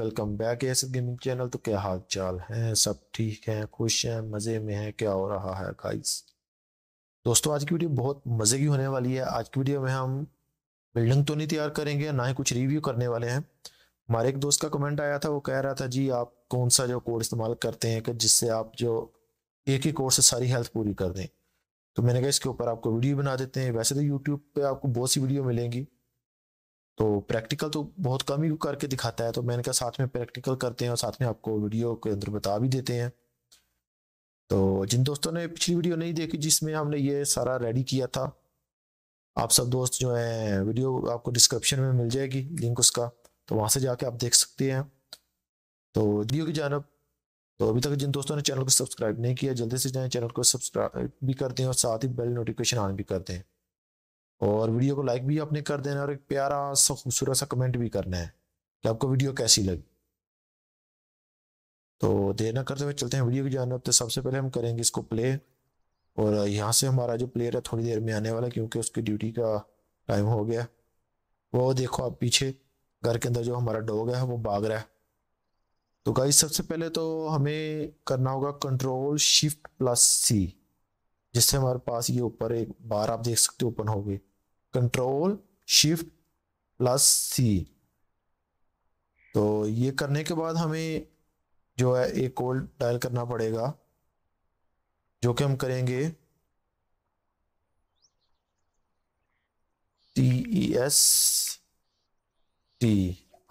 welcome back ये gaming channel तो क्या हाल चाल है सब ठीक हैं खुश हैं मज़े में हैं क्या हो रहा है गाइस दोस्तों आज की वीडियो बहुत मज़े की होने वाली है आज की वीडियो में हम बिल्डिंग तो नहीं तैयार करेंगे ना ही कुछ रिव्यू करने वाले हैं हमारे एक दोस्त का कमेंट आया था वो कह रहा था जी आप कौन सा जो कोड इस्तेमाल करते हैं कि जिससे आप जो एक ही कोर्स से सारी हेल्थ पूरी कर दें तो मैंने कहा इसके ऊपर आपको वीडियो बना देते हैं वैसे तो यूट्यूब पर आपको बहुत सी वीडियो मिलेंगी तो प्रैक्टिकल तो बहुत कम ही करके दिखाता है तो मैंने कहा साथ में प्रैक्टिकल करते हैं और साथ में आपको वीडियो के अंदर बता भी देते हैं तो जिन दोस्तों ने पिछली वीडियो नहीं देखी जिसमें हमने ये सारा रेडी किया था आप सब दोस्त जो है वीडियो आपको डिस्क्रिप्शन में मिल जाएगी लिंक उसका तो वहाँ से जाके आप देख सकते हैं तो वीडियो की जानब तो अभी तक जिन दोस्तों ने चैनल को सब्सक्राइब नहीं किया जल्दी से जाए चैनल को सब्सक्राइब भी कर दें और साथ ही बेल नोटिफिकेशन ऑन भी कर दें और वीडियो को लाइक भी आपने कर देना और एक प्यारा सा खूबसूरत सा कमेंट भी करना है कि आपको वीडियो कैसी लगी तो देर ना करते हुए चलते हैं वीडियो की जानब तो सबसे पहले हम करेंगे इसको प्ले और यहाँ से हमारा जो प्लेयर है थोड़ी देर में आने वाला क्योंकि उसकी ड्यूटी का टाइम हो गया वो देखो आप पीछे घर के अंदर जो हमारा डॉग है वो भाग रहा है तो गाइस सबसे पहले तो हमें करना होगा कंट्रोल शिफ्ट प्लस सी जिससे हमारे पास ये ऊपर एक बार आप देख सकते हो ओपन हो गई कंट्रोल शिफ्ट प्लस सी तो ये करने के बाद हमें जो है एक कोड डायल करना पड़ेगा जो कि हम करेंगे T E S T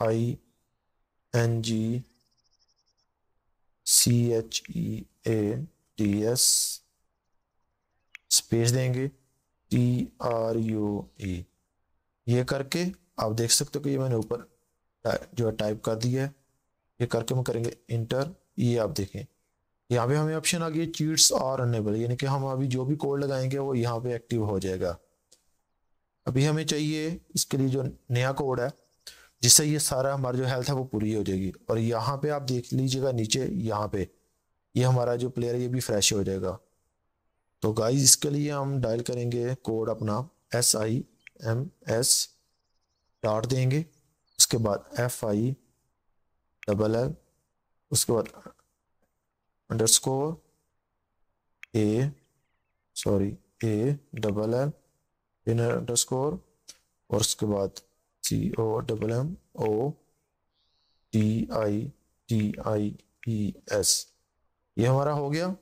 I N G C H E A T S space देंगे टी आर यू ए ये करके आप देख सकते हो कि ये मैंने ऊपर जो है टाइप कर दिया है ये करके हम करेंगे इंटर ये आप देखें यहाँ पे हमें ऑप्शन आ गया चीट्स और अनेबल यानी कि हम अभी जो भी कोड लगाएंगे वो यहाँ पे एक्टिव हो जाएगा अभी हमें चाहिए इसके लिए जो नया कोड है जिससे ये सारा हमारा जो हेल्थ है वो पूरी हो जाएगी और यहाँ पे आप देख लीजिएगा नीचे यहाँ पे ये यह हमारा जो प्लेयर है ये भी फ्रेश हो जाएगा तो गाइस इसके लिए हम डायल करेंगे कोड अपना S I M S dot देंगे उसके बाद एफ आई डबल एल उसके बाद underscore A sorry A double L in underscore और उसके बाद C O double M O T I T I E S ये हमारा हो गया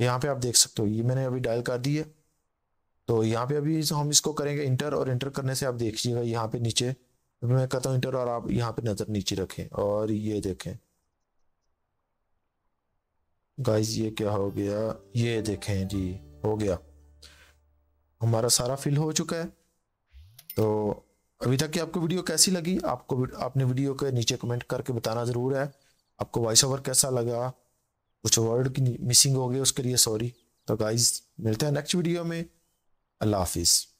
यहाँ पे आप देख सकते हो ये मैंने अभी डायल कर दी है तो यहाँ पे अभी हम इसको करेंगे इंटर और इंटर करने से आप देखिएगा यहाँ पे नीचे तो मैं कहता हूँ इंटर और आप यहाँ पे नज़र नीचे रखें और ये देखें गाइज ये क्या हो गया ये देखें जी हो गया हमारा सारा फिल हो चुका है तो अभी तक की आपको वीडियो कैसी लगी आपको आपने वीडियो के नीचे कमेंट करके बताना ज़रूर है आपको वॉइस ओवर कैसा लगा कुछ वर्ड मिसिंग हो गए उसके लिए सॉरी तो गाइज मिलते हैं नेक्स्ट वीडियो में अल्लाह हाफिज़